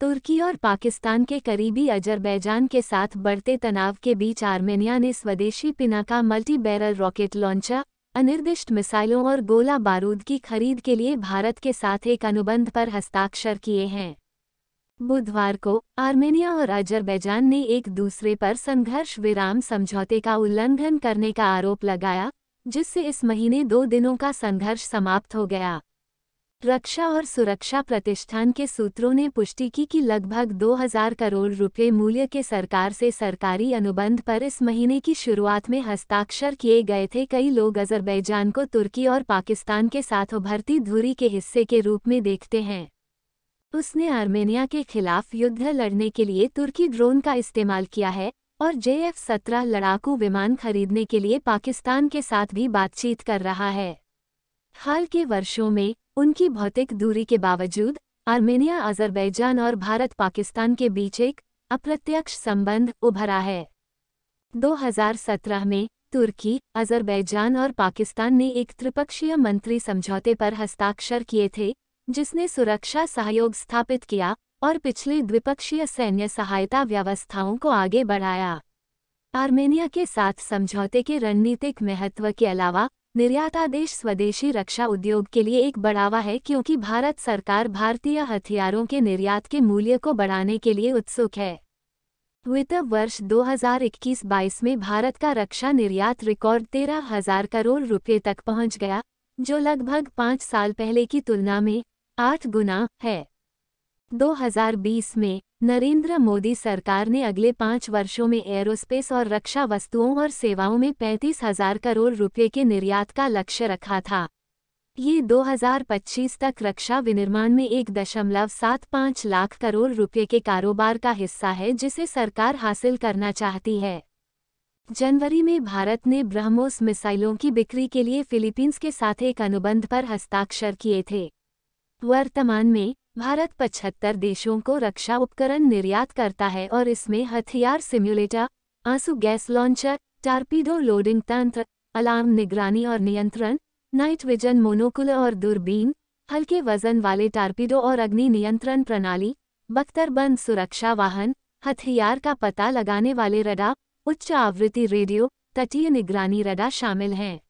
तुर्की और पाकिस्तान के करीबी अजरबैजान के साथ बढ़ते तनाव के बीच आर्मेनिया ने स्वदेशी Pinaka multi barrel rocket launcher अनिर्दिष्ट मिसाइलों और गोला बारूद की खरीद के लिए भारत के साथ एक अनुबंध पर हस्ताक्षर किए हैं बुधवार को आर्मेनिया और अजरबैजान ने एक दूसरे पर संघर्ष विराम समझौते का उल्लंघन करने का आरोप लगाया जिससे इस महीने दो दिनों का संघर्ष समाप्त हो गया रक्षा और सुरक्षा प्रतिष्ठान के सूत्रों ने पुष्टि की कि लगभग 2000 करोड़ रुपए मूल्य के सरकार से सरकारी अनुबंध पर इस महीने की शुरुआत में हस्ताक्षर किए गए थे कई लोग अजरबैजान को तुर्की और पाकिस्तान के साथ उभरती धुरी के हिस्से के रूप में देखते हैं उसने आर्मेनिया के खिलाफ युद्ध लड़ने के लिए तुर्की ड्रोन का इस्तेमाल किया है और जे एफ सत्रह लड़ाकू विमान खरीदने के लिए पाकिस्तान के साथ भी बातचीत कर रहा है हाल के वर्षों में उनकी भौतिक दूरी के बावजूद आर्मेनिया अजरबैजान और भारत पाकिस्तान के बीच एक अप्रत्यक्ष संबंध उभरा है 2017 में तुर्की अजरबैजान और पाकिस्तान ने एक त्रिपक्षीय मंत्री समझौते पर हस्ताक्षर किए थे जिसने सुरक्षा सहयोग स्थापित किया और पिछली द्विपक्षीय सैन्य सहायता व्यवस्थाओं को आगे बढ़ाया आर्मेनिया के साथ समझौते के रणनीतिक महत्व के अलावा निर्यातादेश स्वदेशी रक्षा उद्योग के लिए एक बढ़ावा है क्योंकि भारत सरकार भारतीय हथियारों के निर्यात के मूल्य को बढ़ाने के लिए उत्सुक है वित्त वर्ष 2021-22 में भारत का रक्षा निर्यात रिकॉर्ड तेरह हजार करोड़ रुपये तक पहुंच गया जो लगभग पाँच साल पहले की तुलना में आठ गुना है 2020 में नरेंद्र मोदी सरकार ने अगले पाँच वर्षों में एयरोस्पेस और रक्षा वस्तुओं और सेवाओं में पैंतीस हजार करोड़ रुपये के निर्यात का लक्ष्य रखा था ये 2025 तक रक्षा विनिर्माण में एक दशमलव सात पाँच लाख करोड़ रुपये के कारोबार का हिस्सा है जिसे सरकार हासिल करना चाहती है जनवरी में भारत ने ब्रह्मोस मिसाइलों की बिक्री के लिए फिलीपींस के साथ एक अनुबंध पर हस्ताक्षर किए थे वर्तमान में भारत 75 देशों को रक्षा उपकरण निर्यात करता है और इसमें हथियार सिम्युलेटर आंसू गैस लॉन्चर टारपीडो लोडिंग तंत्र अलार्म निगरानी और नियंत्रण नाइट विजन मोनोकुल और दूरबीन हल्के वजन वाले टारपीडो और अग्नि नियंत्रण प्रणाली बख्तरबंद सुरक्षा वाहन हथियार का पता लगाने वाले रडा उच्च आवृत्ति रेडियो तटीय निगरानी रडा शामिल हैं